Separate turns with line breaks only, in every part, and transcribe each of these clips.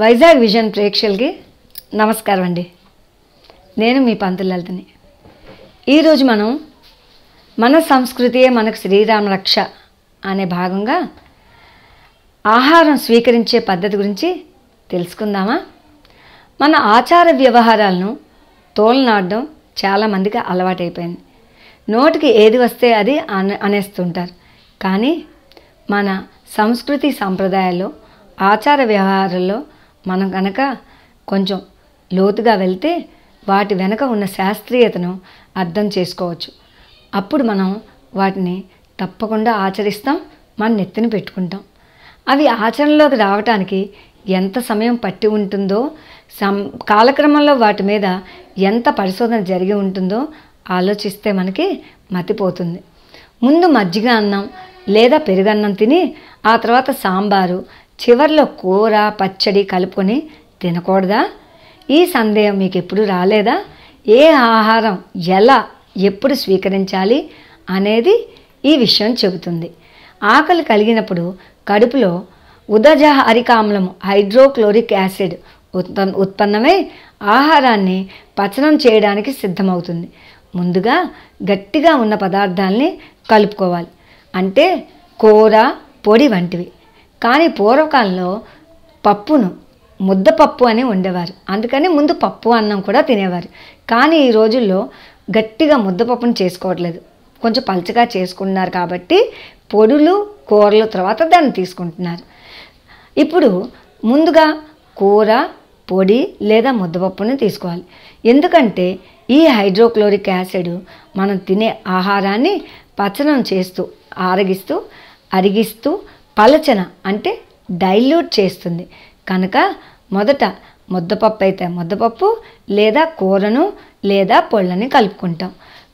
Vizag vision ప్రేక్షకులకి నమస్కారం అండి నేను మీ పంతులు ఈరోజు మనం మన సంస్కృతియే మనకు శ్రీరామ రక్ష అనే భాగంగా ఆహారం స్వీకరించే పద్ధతి గురించి తెలుసుకుందామా మన ఆచార వ్యవహారాలను తోలనాడడం చాలామందికి అలవాటైపోయింది నోటికి ఏది వస్తే అది అనే అనేస్తుంటారు కానీ మన సంస్కృతి సంప్రదాయాల్లో ఆచార వ్యవహారాల్లో మనం కనుక కొంచెం లోతుగా వెళ్తే వాటి వెనక ఉన్న శాస్త్రీయతను అర్థం చేసుకోవచ్చు అప్పుడు మనం వాటిని తప్పకుండా ఆచరిస్తాం మన నెత్తిన పెట్టుకుంటాం అవి ఆచరణలోకి రావటానికి ఎంత సమయం పట్టి ఉంటుందో సం కాలక్రమంలో వాటి మీద ఎంత పరిశోధన జరిగి ఉంటుందో ఆలోచిస్తే మనకి మతిపోతుంది ముందు మజ్జిగ అన్నం లేదా పెరుగన్నం తిని ఆ తర్వాత సాంబారు చివరిలో కూర పచ్చడి కలుపుకొని తినకూడదా ఈ సందేహం మీకు ఎప్పుడు రాలేదా ఏ ఆహారం ఎలా ఎప్పుడు స్వీకరించాలి అనేది ఈ విషయం చెబుతుంది ఆకలి కలిగినప్పుడు కడుపులో ఉదజహరికామ్లం హైడ్రోక్లోరిక్ యాసిడ్ ఉత్పన్నమై ఆహారాన్ని పచనం చేయడానికి సిద్ధమవుతుంది ముందుగా గట్టిగా ఉన్న పదార్థాలని కలుపుకోవాలి అంటే కూర పొడి వంటివి కానీ పూర్వకాలంలో పప్పును ముద్దపప్పు అని వండేవారు అందుకని ముందు పప్పు అన్నం కూడా తినేవారు కానీ ఈ రోజుల్లో గట్టిగా ముద్దపప్పును చేసుకోవట్లేదు కొంచెం పలచగా చేసుకుంటున్నారు కాబట్టి పొడులు కూరలు తర్వాత దాన్ని తీసుకుంటున్నారు ఇప్పుడు ముందుగా కూర పొడి లేదా ముద్దపప్పుని తీసుకోవాలి ఎందుకంటే ఈ హైడ్రోక్లోరిక్ యాసిడ్ మనం తినే ఆహారాన్ని పచనం చేస్తూ ఆరగిస్తూ అరిగిస్తూ పలచన అంటే డైల్యూట్ చేస్తుంది కనుక మొదట ముద్దపప్పు అయితే ముద్దపప్పు లేదా కూరను లేదా పొళ్ళని కలుపుకుంటాం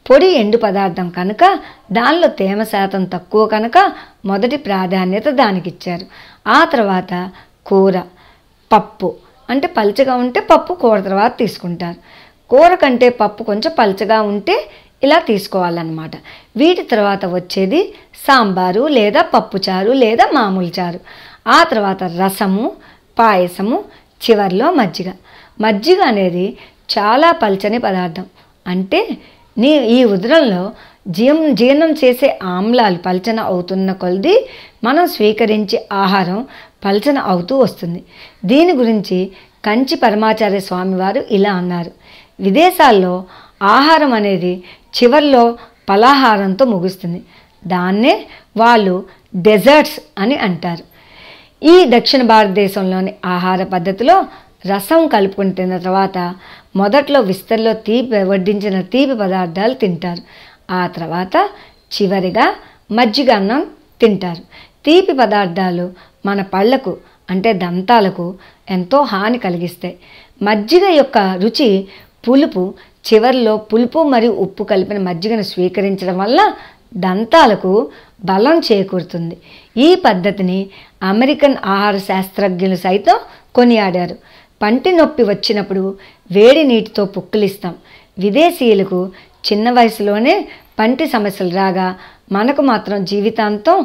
పొడి ఎండు పదార్థం కనుక దానిలో తేమ శాతం తక్కువ కనుక మొదటి ప్రాధాన్యత దానికి ఇచ్చారు ఆ తర్వాత కూర పప్పు అంటే పలచగా ఉంటే పప్పు కూర తర్వాత తీసుకుంటారు కూర కంటే పప్పు కొంచెం పలచగా ఉంటే ఇలా తీసుకోవాలన్నమాట వీటి తర్వాత వచ్చేది సాంబారు లేదా పప్పుచారు లేదా మామూలు చారు ఆ తర్వాత రసము పాయసము చివరిలో మజ్జిగ మజ్జిగ అనేది చాలా పల్చని పదార్థం అంటే నీ ఈ ఉదరంలో జీర్ణ జీర్ణం చేసే ఆమ్లాలు పల్చన అవుతున్న కొలది మనం స్వీకరించే ఆహారం పల్చన అవుతూ వస్తుంది దీని గురించి కంచి పరమాచార్య స్వామివారు ఇలా అన్నారు విదేశాల్లో ఆహారం అనేది చివరిలో పలాహారంతో ముగుస్తుంది దాన్నే వాళ్ళు డెజర్ట్స్ అని అంటారు ఈ దక్షిణ భారతదేశంలోని ఆహార పద్ధతిలో రసం కలుపుకుని తిన్న తర్వాత మొదట్లో విస్తరిలో తీపి వడ్డించిన తీపి పదార్థాలు తింటారు ఆ తర్వాత చివరిగా మజ్జిగ అన్నం తింటారు తీపి పదార్థాలు మన పళ్ళకు అంటే దంతాలకు ఎంతో హాని కలిగిస్తాయి మజ్జిగ యొక్క రుచి పులుపు చివరిలో పులుపు మరియు ఉప్పు కలిపిన మజ్జిగను స్వీకరించడం వల్ల దంతాలకు బలం చేకూరుతుంది ఈ పద్ధతిని అమెరికన్ ఆహార శాస్త్రజ్ఞులు సైతం కొనియాడారు పంటి నొప్పి వచ్చినప్పుడు వేడి నీటితో పుక్కిలిస్తాం విదేశీయులకు చిన్న వయసులోనే పంటి సమస్యలు రాగా మనకు మాత్రం జీవితాంతం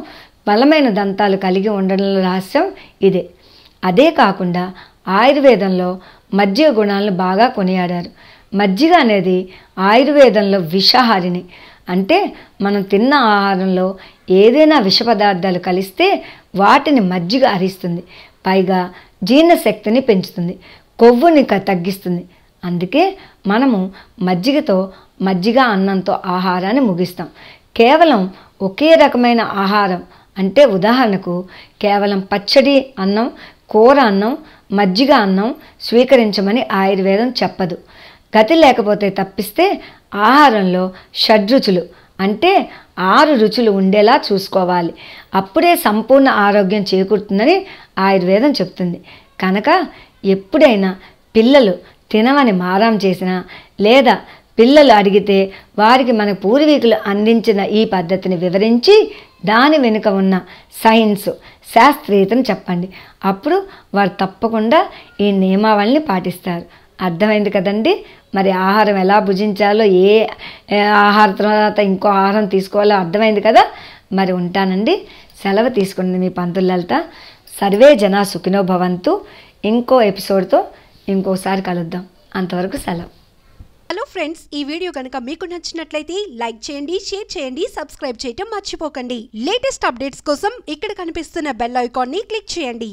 బలమైన దంతాలు కలిగి ఉండడంలో రహస్యం ఇదే అదే కాకుండా ఆయుర్వేదంలో మజ్జిగ గుణాలను బాగా కొనియాడారు మజ్జిగ అనేది ఆయుర్వేదంలో విషాహారిని అంటే మనం తిన్న ఆహారంలో ఏదైనా విష పదార్థాలు కలిస్తే వాటిని మజ్జిగ అరిస్తుంది పైగా జీర్ణశక్తిని పెంచుతుంది కొవ్వుని తగ్గిస్తుంది అందుకే మనము మజ్జిగతో మజ్జిగ అన్నంతో ఆహారాన్ని ముగిస్తాం కేవలం ఒకే రకమైన ఆహారం అంటే ఉదాహరణకు కేవలం పచ్చడి అన్నం కూర అన్నం మజ్జిగ అన్నం స్వీకరించమని ఆయుర్వేదం చెప్పదు గతి లేకపోతే తప్పిస్తే ఆహారంలో షడ్రుచులు అంటే ఆరు రుచులు ఉండేలా చూసుకోవాలి అప్పుడే సంపూర్ణ ఆరోగ్యం చేకూరుతుందని ఆయుర్వేదం చెప్తుంది కనుక ఎప్పుడైనా పిల్లలు తినవని మారం చేసినా లేదా పిల్లలు అడిగితే వారికి మన పూర్వీకులు అందించిన ఈ పద్ధతిని వివరించి దాని వెనుక ఉన్న సైన్స్ శాస్త్రీయతను చెప్పండి అప్పుడు వారు తప్పకుండా ఈ నియమావళిని పాటిస్తారు అర్థమైంది కదండి మరి ఆహారం ఎలా భుజించాలో ఏ ఆహార తర్వాత ఇంకో ఆహారం తీసుకోవాలో అర్థమైంది కదా మరి ఉంటానండి సెలవు తీసుకుంది మీ పంతులు సర్వే జన సుఖినో భవంతు ఇంకో ఎపిసోడ్తో ఇంకోసారి కలుద్దాం అంతవరకు సెలవు హలో ఫ్రెండ్స్ ఈ వీడియో కనుక మీకు నచ్చినట్లయితే లైక్ చేయండి షేర్ చేయండి సబ్స్క్రైబ్ చేయటం మర్చిపోకండి లేటెస్ట్ అప్డేట్స్ కోసం ఇక్కడ కనిపిస్తున్న బెల్ ఐకాన్ని క్లిక్ చేయండి